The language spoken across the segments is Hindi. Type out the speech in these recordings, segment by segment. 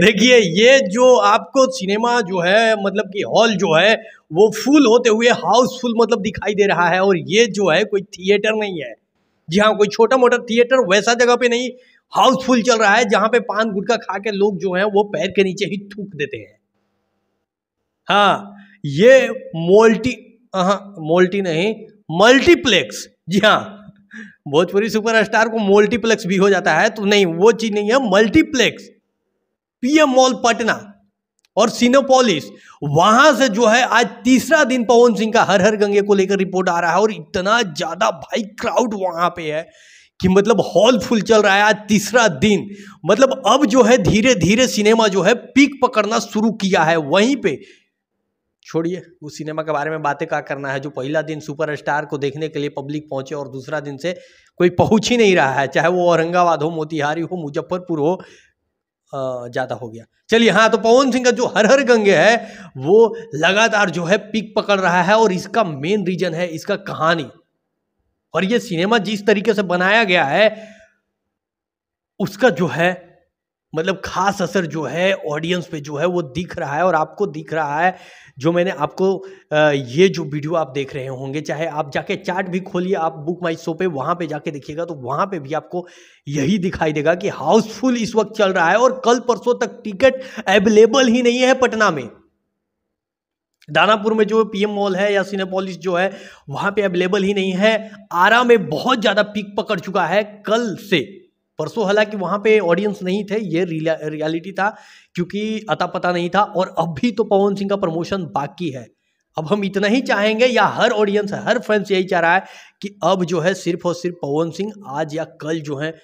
देखिए ये जो आपको सिनेमा जो है मतलब कि हॉल जो है वो फुल होते हुए हाउसफुल मतलब दिखाई दे रहा है और ये जो है कोई थिएटर नहीं है जी हाँ कोई छोटा मोटा थिएटर वैसा जगह पे नहीं हाउसफुल चल रहा है जहाँ पे पान गुटखा खा के लोग जो है वो पैर के नीचे ही थूक देते हैं हाँ ये मोल्टी हाँ मोल्टी नहीं मल्टीप्लेक्स जी हाँ भोजपुरी सुपरस्टार को मल्टीप्लेक्स भी हो जाता है तो नहीं वो चीज़ नहीं है मल्टीप्लेक्स पीएम मॉल पटना और सिनोपोलिस वहां से जो है आज तीसरा दिन पवन सिंह का हर हर गंगे को लेकर रिपोर्ट आ रहा है और इतना ज्यादा भाई क्राउड वहां पे है कि मतलब हॉल फुल चल रहा है आज तीसरा दिन मतलब अब जो है धीरे धीरे सिनेमा जो है पीक पकड़ना शुरू किया है वहीं पे छोड़िए उस सिनेमा के बारे में बातें क्या करना है जो पहला दिन सुपरस्टार को देखने के लिए पब्लिक पहुंचे और दूसरा दिन से कोई पहुंच ही नहीं रहा है चाहे वो औरंगाबाद हो मोतिहारी हो मुजफ्फरपुर हो ज़्यादा हो गया चलिए हाँ तो पवन सिंह का जो हर हर गंगे है वो लगातार जो है पिक पकड़ रहा है और इसका मेन रीजन है इसका कहानी और ये सिनेमा जिस तरीके से बनाया गया है उसका जो है मतलब खास असर जो है ऑडियंस पे जो है वो दिख रहा है और आपको दिख रहा है जो मैंने आपको ये जो वीडियो आप देख रहे होंगे चाहे आप जाके चार्ट भी खोलिए आप बुक माई शो पे वहाँ पे जाके देखिएगा तो वहाँ पे भी आपको यही दिखाई देगा कि हाउसफुल इस वक्त चल रहा है और कल परसों तक टिकट अवेलेबल ही नहीं है पटना में दानापुर में जो पीएम मॉल है या सिनेपोलिस जो है वहाँ पे अवेलेबल ही नहीं है आरा में बहुत ज़्यादा पीक पकड़ चुका है कल से परसों हालांकि वहां पे ऑडियंस नहीं थे ये रियलिटी था क्योंकि अता पता नहीं था और अब भी तो पवन सिंह का प्रमोशन बाकी है अब हम इतना ही चाहेंगे या हर ऑडियंस हर फैंस यही चाह रहा है कि अब जो है सिर्फ और सिर्फ पवन सिंह आज या कल जो है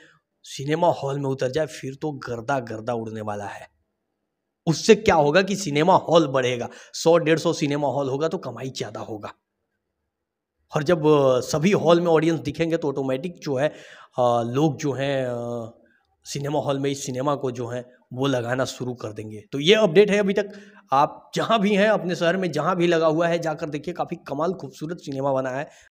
सिनेमा हॉल में उतर जाए फिर तो गर्दा गर्दा उड़ने वाला है उससे क्या होगा कि सिनेमा हॉल बढ़ेगा सौ डेढ़ सौ सिनेमा हॉल होगा तो कमाई ज़्यादा होगा और जब सभी हॉल में ऑडियंस दिखेंगे तो ऑटोमेटिक जो है लोग जो हैं सिनेमा हॉल में इस सिनेमा को जो है वो लगाना शुरू कर देंगे तो ये अपडेट है अभी तक आप जहाँ भी हैं अपने शहर में जहाँ भी लगा हुआ है जाकर देखिए काफ़ी कमाल खूबसूरत सिनेमा बना है